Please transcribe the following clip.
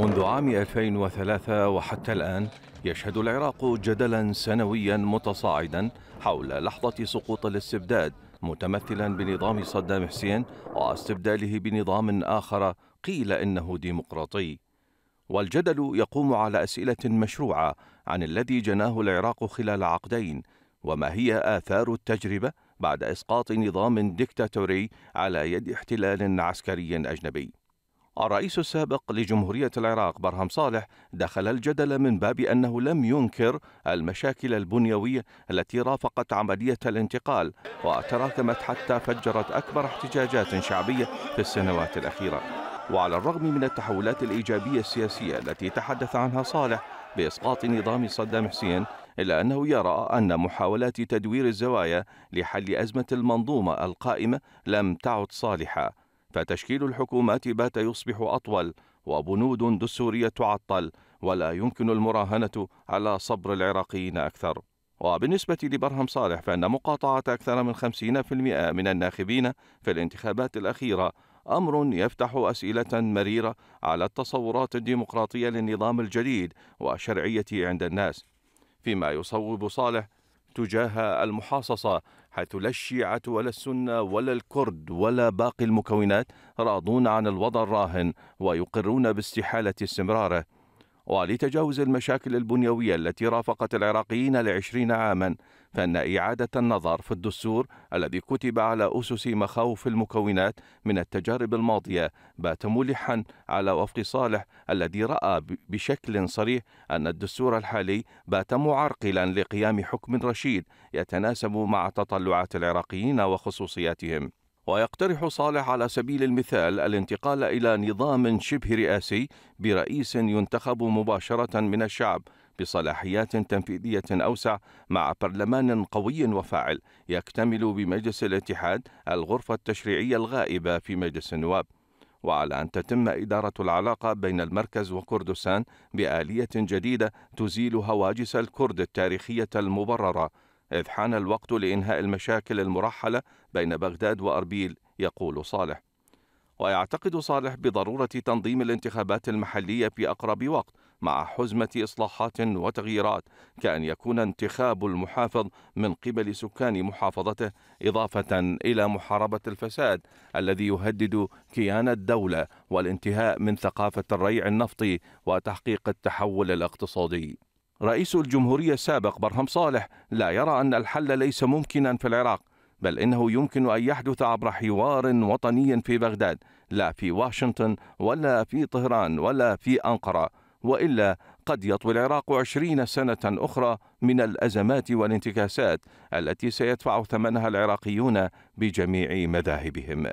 منذ عام 2003 وحتى الآن يشهد العراق جدلا سنويا متصاعدا حول لحظة سقوط الاستبداد متمثلا بنظام صدام حسين واستبداله بنظام آخر قيل إنه ديمقراطي والجدل يقوم على أسئلة مشروعة عن الذي جناه العراق خلال عقدين وما هي آثار التجربة بعد إسقاط نظام ديكتاتوري على يد احتلال عسكري أجنبي الرئيس السابق لجمهورية العراق برهم صالح دخل الجدل من باب أنه لم ينكر المشاكل البنيوية التي رافقت عملية الانتقال وتراكمت حتى فجرت أكبر احتجاجات شعبية في السنوات الأخيرة وعلى الرغم من التحولات الإيجابية السياسية التي تحدث عنها صالح بإسقاط نظام صدام حسين إلا أنه يرى أن محاولات تدوير الزوايا لحل أزمة المنظومة القائمة لم تعد صالحة فتشكيل الحكومات بات يصبح أطول وبنود دستورية تعطل ولا يمكن المراهنة على صبر العراقيين أكثر وبالنسبة لبرهم صالح فإن مقاطعة أكثر من 50% من الناخبين في الانتخابات الأخيرة أمر يفتح أسئلة مريرة على التصورات الديمقراطية للنظام الجديد وشرعيته عند الناس فيما يصوب صالح تجاه المحاصصة حيث لا الشيعة ولا السنة ولا الكرد ولا باقي المكونات راضون عن الوضع الراهن ويقرون باستحالة استمراره ولتجاوز المشاكل البنيوية التي رافقت العراقيين لعشرين عاما فإن إعادة النظر في الدستور الذي كتب على أسس مخاوف المكونات من التجارب الماضية بات ملحا على وفق صالح الذي رأى بشكل صريح أن الدستور الحالي بات معرقلا لقيام حكم رشيد يتناسب مع تطلعات العراقيين وخصوصياتهم ويقترح صالح على سبيل المثال الانتقال إلى نظام شبه رئاسي برئيس ينتخب مباشرة من الشعب بصلاحيات تنفيذية أوسع مع برلمان قوي وفاعل يكتمل بمجلس الاتحاد الغرفة التشريعية الغائبة في مجلس النواب وعلى أن تتم إدارة العلاقة بين المركز وكردستان بآلية جديدة تزيل هواجس الكرد التاريخية المبررة إذ حان الوقت لإنهاء المشاكل المرحلة بين بغداد وأربيل يقول صالح ويعتقد صالح بضرورة تنظيم الانتخابات المحلية في أقرب وقت مع حزمة إصلاحات وتغييرات كأن يكون انتخاب المحافظ من قبل سكان محافظته إضافة إلى محاربة الفساد الذي يهدد كيان الدولة والانتهاء من ثقافة الريع النفطي وتحقيق التحول الاقتصادي رئيس الجمهورية السابق برهم صالح لا يرى أن الحل ليس ممكنا في العراق بل إنه يمكن أن يحدث عبر حوار وطني في بغداد لا في واشنطن ولا في طهران ولا في أنقرة وإلا قد يطوي العراق عشرين سنة أخرى من الأزمات والانتكاسات التي سيدفع ثمنها العراقيون بجميع مذاهبهم